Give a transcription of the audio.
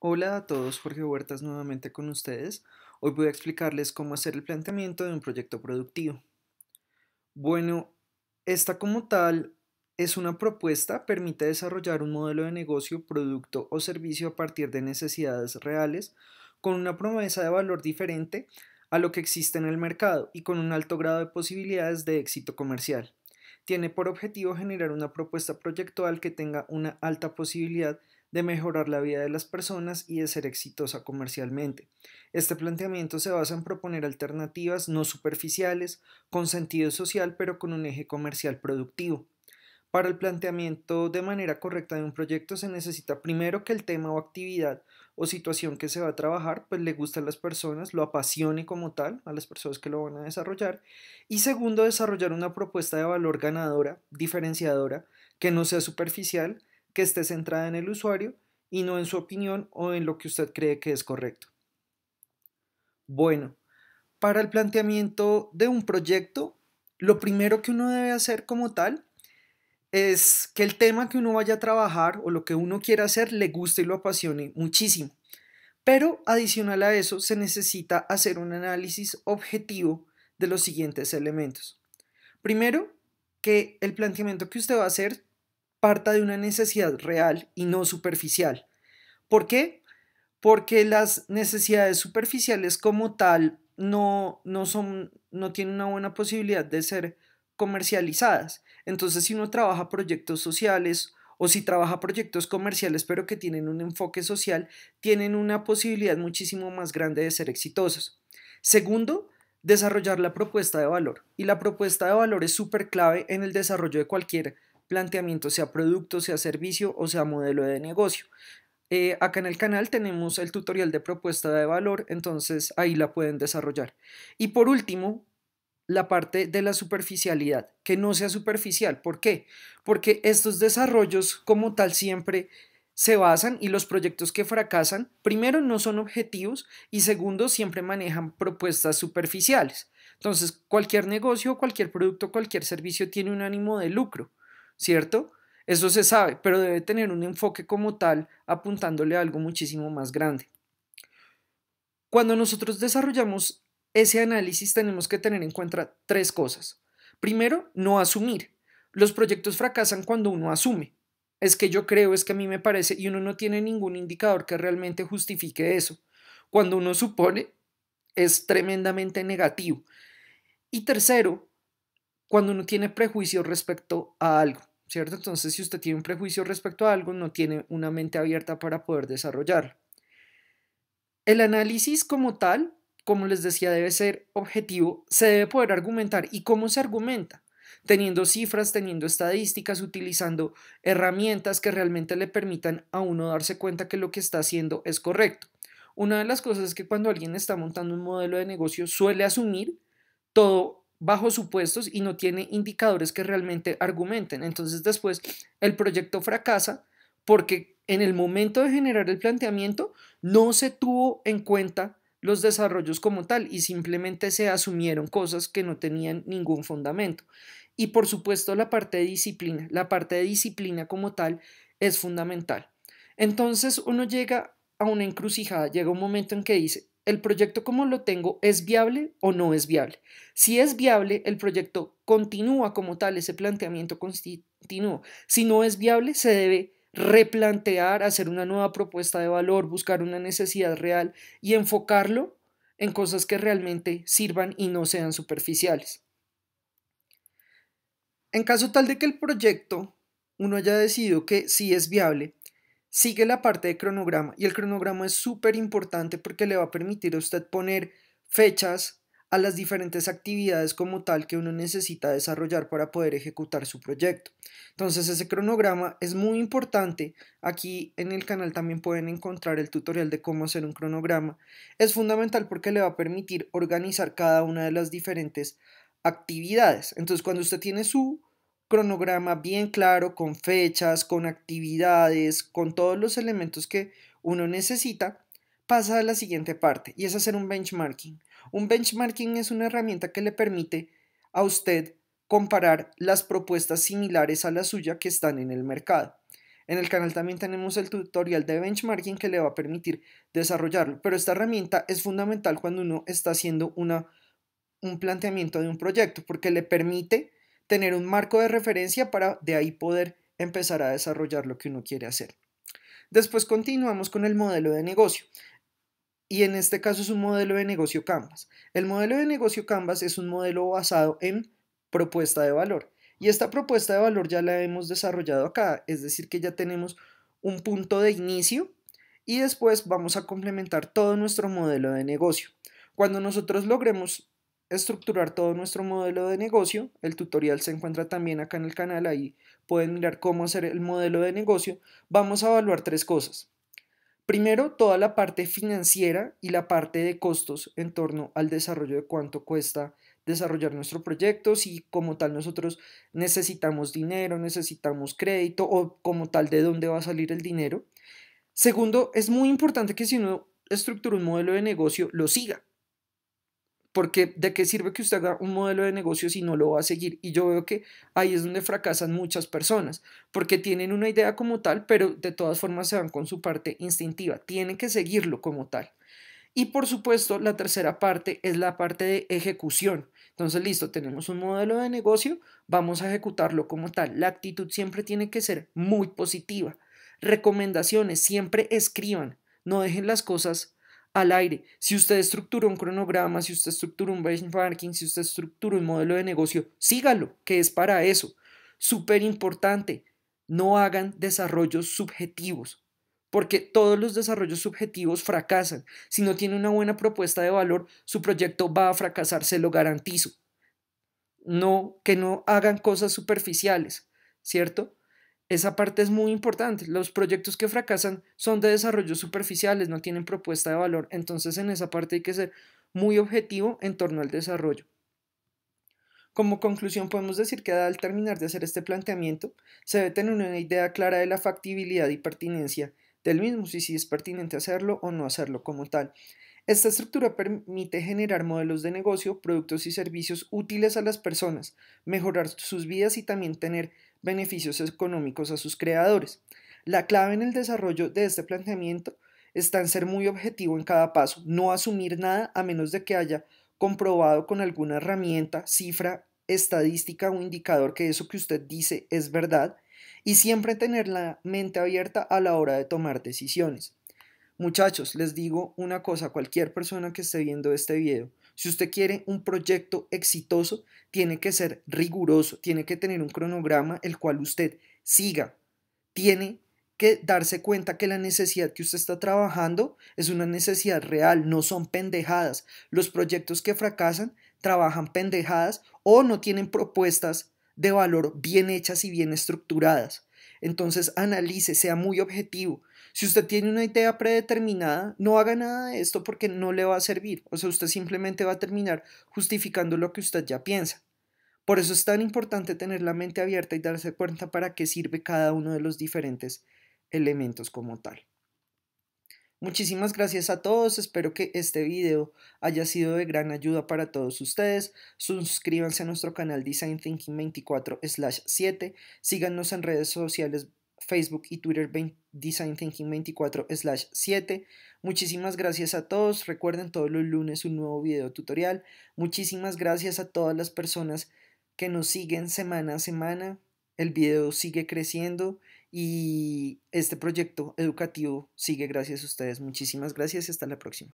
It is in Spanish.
Hola a todos, Jorge Huertas nuevamente con ustedes. Hoy voy a explicarles cómo hacer el planteamiento de un proyecto productivo. Bueno, esta como tal es una propuesta, permite desarrollar un modelo de negocio, producto o servicio a partir de necesidades reales, con una promesa de valor diferente a lo que existe en el mercado y con un alto grado de posibilidades de éxito comercial. Tiene por objetivo generar una propuesta proyectual que tenga una alta posibilidad de de mejorar la vida de las personas y de ser exitosa comercialmente. Este planteamiento se basa en proponer alternativas no superficiales, con sentido social, pero con un eje comercial productivo. Para el planteamiento de manera correcta de un proyecto se necesita primero que el tema o actividad o situación que se va a trabajar pues le guste a las personas, lo apasione como tal a las personas que lo van a desarrollar y segundo desarrollar una propuesta de valor ganadora, diferenciadora, que no sea superficial, que esté centrada en el usuario y no en su opinión o en lo que usted cree que es correcto. Bueno, para el planteamiento de un proyecto, lo primero que uno debe hacer como tal es que el tema que uno vaya a trabajar o lo que uno quiera hacer le guste y lo apasione muchísimo. Pero adicional a eso se necesita hacer un análisis objetivo de los siguientes elementos. Primero, que el planteamiento que usted va a hacer parta de una necesidad real y no superficial. ¿Por qué? Porque las necesidades superficiales como tal no, no, son, no tienen una buena posibilidad de ser comercializadas. Entonces, si uno trabaja proyectos sociales o si trabaja proyectos comerciales pero que tienen un enfoque social, tienen una posibilidad muchísimo más grande de ser exitosos. Segundo, desarrollar la propuesta de valor. Y la propuesta de valor es súper clave en el desarrollo de cualquier planteamiento, sea producto, sea servicio o sea modelo de negocio. Eh, acá en el canal tenemos el tutorial de propuesta de valor, entonces ahí la pueden desarrollar. Y por último, la parte de la superficialidad, que no sea superficial. ¿Por qué? Porque estos desarrollos como tal siempre se basan y los proyectos que fracasan, primero, no son objetivos y segundo, siempre manejan propuestas superficiales. Entonces, cualquier negocio, cualquier producto, cualquier servicio tiene un ánimo de lucro. ¿cierto? Eso se sabe, pero debe tener un enfoque como tal apuntándole a algo muchísimo más grande. Cuando nosotros desarrollamos ese análisis tenemos que tener en cuenta tres cosas. Primero, no asumir. Los proyectos fracasan cuando uno asume. Es que yo creo, es que a mí me parece, y uno no tiene ningún indicador que realmente justifique eso. Cuando uno supone, es tremendamente negativo. Y tercero, cuando uno tiene prejuicio respecto a algo, ¿cierto? Entonces, si usted tiene un prejuicio respecto a algo, no tiene una mente abierta para poder desarrollar El análisis como tal, como les decía, debe ser objetivo, se debe poder argumentar. ¿Y cómo se argumenta? Teniendo cifras, teniendo estadísticas, utilizando herramientas que realmente le permitan a uno darse cuenta que lo que está haciendo es correcto. Una de las cosas es que cuando alguien está montando un modelo de negocio suele asumir todo bajo supuestos y no tiene indicadores que realmente argumenten. Entonces después el proyecto fracasa porque en el momento de generar el planteamiento no se tuvo en cuenta los desarrollos como tal y simplemente se asumieron cosas que no tenían ningún fundamento. Y por supuesto la parte de disciplina, la parte de disciplina como tal es fundamental. Entonces uno llega a una encrucijada, llega un momento en que dice, el proyecto como lo tengo es viable o no es viable. Si es viable, el proyecto continúa como tal, ese planteamiento continúa. Si no es viable, se debe replantear, hacer una nueva propuesta de valor, buscar una necesidad real y enfocarlo en cosas que realmente sirvan y no sean superficiales. En caso tal de que el proyecto uno haya decidido que sí es viable, sigue la parte de cronograma y el cronograma es súper importante porque le va a permitir a usted poner fechas a las diferentes actividades como tal que uno necesita desarrollar para poder ejecutar su proyecto. Entonces ese cronograma es muy importante. Aquí en el canal también pueden encontrar el tutorial de cómo hacer un cronograma. Es fundamental porque le va a permitir organizar cada una de las diferentes actividades. Entonces cuando usted tiene su cronograma bien claro, con fechas, con actividades, con todos los elementos que uno necesita, pasa a la siguiente parte y es hacer un benchmarking. Un benchmarking es una herramienta que le permite a usted comparar las propuestas similares a la suya que están en el mercado. En el canal también tenemos el tutorial de benchmarking que le va a permitir desarrollarlo, pero esta herramienta es fundamental cuando uno está haciendo una, un planteamiento de un proyecto porque le permite tener un marco de referencia para de ahí poder empezar a desarrollar lo que uno quiere hacer. Después continuamos con el modelo de negocio. Y en este caso es un modelo de negocio Canvas. El modelo de negocio Canvas es un modelo basado en propuesta de valor. Y esta propuesta de valor ya la hemos desarrollado acá, es decir, que ya tenemos un punto de inicio y después vamos a complementar todo nuestro modelo de negocio. Cuando nosotros logremos estructurar todo nuestro modelo de negocio. El tutorial se encuentra también acá en el canal, ahí pueden mirar cómo hacer el modelo de negocio. Vamos a evaluar tres cosas. Primero, toda la parte financiera y la parte de costos en torno al desarrollo de cuánto cuesta desarrollar nuestro proyecto, si como tal nosotros necesitamos dinero, necesitamos crédito o como tal de dónde va a salir el dinero. Segundo, es muy importante que si uno estructura un modelo de negocio, lo siga. Porque de qué sirve que usted haga un modelo de negocio si no lo va a seguir. Y yo veo que ahí es donde fracasan muchas personas, porque tienen una idea como tal, pero de todas formas se van con su parte instintiva. Tienen que seguirlo como tal. Y por supuesto, la tercera parte es la parte de ejecución. Entonces, listo, tenemos un modelo de negocio, vamos a ejecutarlo como tal. La actitud siempre tiene que ser muy positiva. Recomendaciones, siempre escriban, no dejen las cosas al aire. Si usted estructura un cronograma, si usted estructura un benchmarking, si usted estructura un modelo de negocio, sígalo, que es para eso. Súper importante, no hagan desarrollos subjetivos, porque todos los desarrollos subjetivos fracasan. Si no tiene una buena propuesta de valor, su proyecto va a fracasar, se lo garantizo. No, que no hagan cosas superficiales, ¿cierto? Esa parte es muy importante. Los proyectos que fracasan son de desarrollo superficiales, no tienen propuesta de valor. Entonces en esa parte hay que ser muy objetivo en torno al desarrollo. Como conclusión podemos decir que al terminar de hacer este planteamiento, se debe tener una idea clara de la factibilidad y pertinencia del mismo, si es pertinente hacerlo o no hacerlo como tal. Esta estructura permite generar modelos de negocio, productos y servicios útiles a las personas, mejorar sus vidas y también tener beneficios económicos a sus creadores. La clave en el desarrollo de este planteamiento está en ser muy objetivo en cada paso, no asumir nada a menos de que haya comprobado con alguna herramienta, cifra, estadística o indicador que eso que usted dice es verdad y siempre tener la mente abierta a la hora de tomar decisiones. Muchachos, les digo una cosa, cualquier persona que esté viendo este video, si usted quiere un proyecto exitoso, tiene que ser riguroso, tiene que tener un cronograma el cual usted siga. Tiene que darse cuenta que la necesidad que usted está trabajando es una necesidad real, no son pendejadas. Los proyectos que fracasan trabajan pendejadas o no tienen propuestas de valor bien hechas y bien estructuradas. Entonces analice, sea muy objetivo. Si usted tiene una idea predeterminada, no haga nada de esto porque no le va a servir. O sea, usted simplemente va a terminar justificando lo que usted ya piensa. Por eso es tan importante tener la mente abierta y darse cuenta para qué sirve cada uno de los diferentes elementos como tal. Muchísimas gracias a todos, espero que este video haya sido de gran ayuda para todos ustedes. Suscríbanse a nuestro canal Design Thinking 24/7, síganos en redes sociales Facebook y Twitter Design Thinking 24/7. Muchísimas gracias a todos, recuerden todos los lunes un nuevo video tutorial. Muchísimas gracias a todas las personas que nos siguen semana a semana. El video sigue creciendo y este proyecto educativo sigue gracias a ustedes. Muchísimas gracias y hasta la próxima.